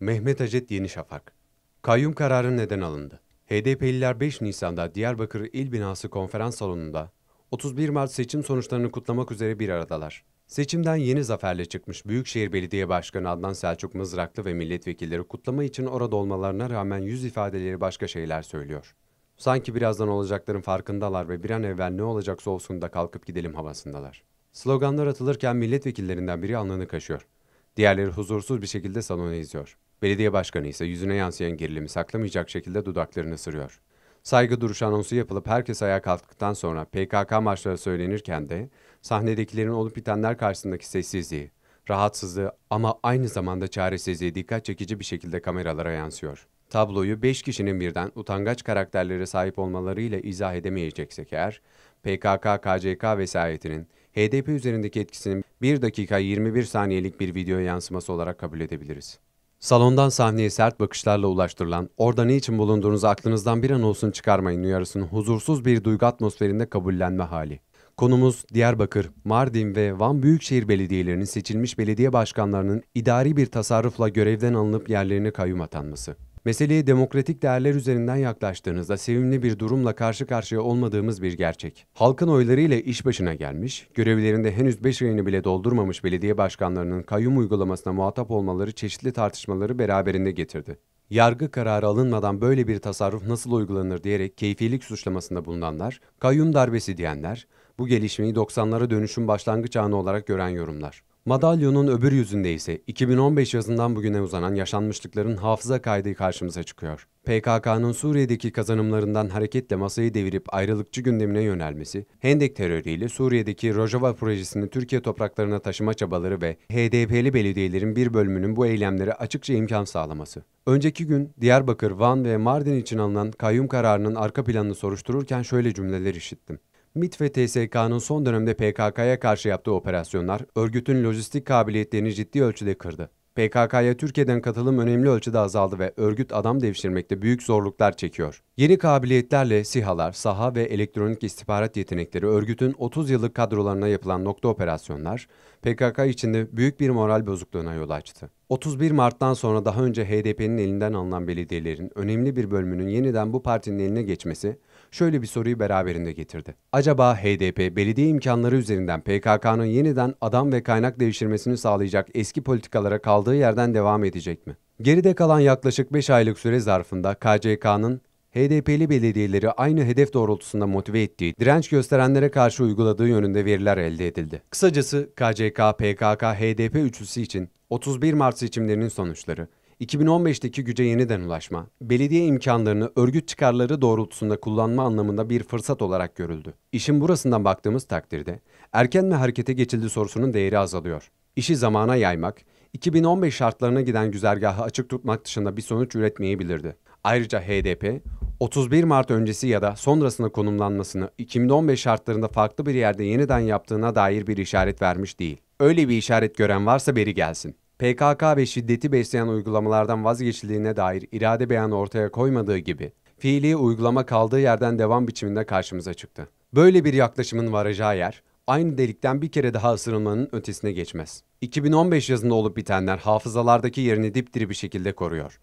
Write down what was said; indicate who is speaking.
Speaker 1: Mehmet Acet Yeni Şafak Kayyum kararı neden alındı? HDP'liler 5 Nisan'da Diyarbakır İl Binası Konferans Salonu'nda 31 Mart seçim sonuçlarını kutlamak üzere bir aradalar. Seçimden yeni zaferle çıkmış Büyükşehir Belediye Başkanı Adnan Selçuk Mızraklı ve milletvekilleri kutlama için orada olmalarına rağmen yüz ifadeleri başka şeyler söylüyor. Sanki birazdan olacakların farkındalar ve bir an evvel ne olacaksa olsun da kalkıp gidelim havasındalar. Sloganlar atılırken milletvekillerinden biri alnını kaşıyor. Diğerleri huzursuz bir şekilde salonu izliyor. Belediye başkanı ise yüzüne yansıyan gerilimi saklamayacak şekilde dudaklarını sırıyor. Saygı duruşu anonsu yapılıp herkes ayağa kalktıktan sonra PKK marşları söylenirken de sahnedekilerin olup bitenler karşısındaki sessizliği, rahatsızlığı ama aynı zamanda çaresizliği dikkat çekici bir şekilde kameralara yansıyor. Tabloyu 5 kişinin birden utangaç karakterlere sahip olmalarıyla izah edemeyeceksek eğer, PKK, KCK vesayetinin HDP üzerindeki etkisinin 1 dakika 21 saniyelik bir video yansıması olarak kabul edebiliriz. Salondan sahneye sert bakışlarla ulaştırılan, orada ne için bulunduğunuzu aklınızdan bir an olsun çıkarmayın uyarısını huzursuz bir duygu atmosferinde kabullenme hali. Konumuz Diyarbakır, Mardin ve Van Büyükşehir Belediyelerinin seçilmiş belediye başkanlarının idari bir tasarrufla görevden alınıp yerlerine kayyum atanması. Meseleyi demokratik değerler üzerinden yaklaştığınızda sevimli bir durumla karşı karşıya olmadığımız bir gerçek. Halkın oylarıyla iş başına gelmiş, görevlerinde henüz 5 ayını bile doldurmamış belediye başkanlarının kayyum uygulamasına muhatap olmaları çeşitli tartışmaları beraberinde getirdi. Yargı kararı alınmadan böyle bir tasarruf nasıl uygulanır diyerek keyfilik suçlamasında bulunanlar, kayyum darbesi diyenler, bu gelişmeyi 90'lara dönüşün başlangıç anı olarak gören yorumlar. Madalyonun öbür yüzünde ise 2015 yazından bugüne uzanan yaşanmışlıkların hafıza kaydı karşımıza çıkıyor. PKK'nın Suriye'deki kazanımlarından hareketle masayı devirip ayrılıkçı gündemine yönelmesi, Hendek terörüyle Suriye'deki Rojava projesini Türkiye topraklarına taşıma çabaları ve HDP'li belediyelerin bir bölümünün bu eylemlere açıkça imkan sağlaması. Önceki gün Diyarbakır, Van ve Mardin için alınan kayyum kararının arka planını soruştururken şöyle cümleler işittim. MIT ve TSK'nın son dönemde PKK'ya karşı yaptığı operasyonlar örgütün lojistik kabiliyetlerini ciddi ölçüde kırdı. PKK'ya Türkiye'den katılım önemli ölçüde azaldı ve örgüt adam devşirmekte büyük zorluklar çekiyor. Yeni kabiliyetlerle sihalar, saha ve elektronik istihbarat yetenekleri örgütün 30 yıllık kadrolarına yapılan nokta operasyonlar PKK içinde büyük bir moral bozukluğuna yol açtı. 31 Mart'tan sonra daha önce HDP'nin elinden alınan belediyelerin önemli bir bölümünün yeniden bu partinin eline geçmesi şöyle bir soruyu beraberinde getirdi. Acaba HDP belediye imkanları üzerinden PKK'nın yeniden adam ve kaynak değiştirmesini sağlayacak eski politikalara kaldığı yerden devam edecek mi? Geride kalan yaklaşık 5 aylık süre zarfında KCK'nın HDP'li belediyeleri aynı hedef doğrultusunda motive ettiği, direnç gösterenlere karşı uyguladığı yönünde veriler elde edildi. Kısacası KCK, PKK, HDP üçlüsü için 31 Mart seçimlerinin sonuçları, 2015'teki güce yeniden ulaşma, belediye imkanlarını örgüt çıkarları doğrultusunda kullanma anlamında bir fırsat olarak görüldü. İşin burasından baktığımız takdirde erken mi harekete geçildi sorusunun değeri azalıyor. İşi zamana yaymak, 2015 şartlarına giden güzergahı açık tutmak dışında bir sonuç üretmeyebilirdi. Ayrıca HDP, 31 Mart öncesi ya da sonrasında konumlanmasını 2015 şartlarında farklı bir yerde yeniden yaptığına dair bir işaret vermiş değil. Öyle bir işaret gören varsa beri gelsin. PKK ve şiddeti besleyen uygulamalardan vazgeçildiğine dair irade beyanı ortaya koymadığı gibi fiili uygulama kaldığı yerden devam biçiminde karşımıza çıktı. Böyle bir yaklaşımın varacağı yer aynı delikten bir kere daha ısırılmanın ötesine geçmez. 2015 yazında olup bitenler hafızalardaki yerini dipdiri bir şekilde koruyor.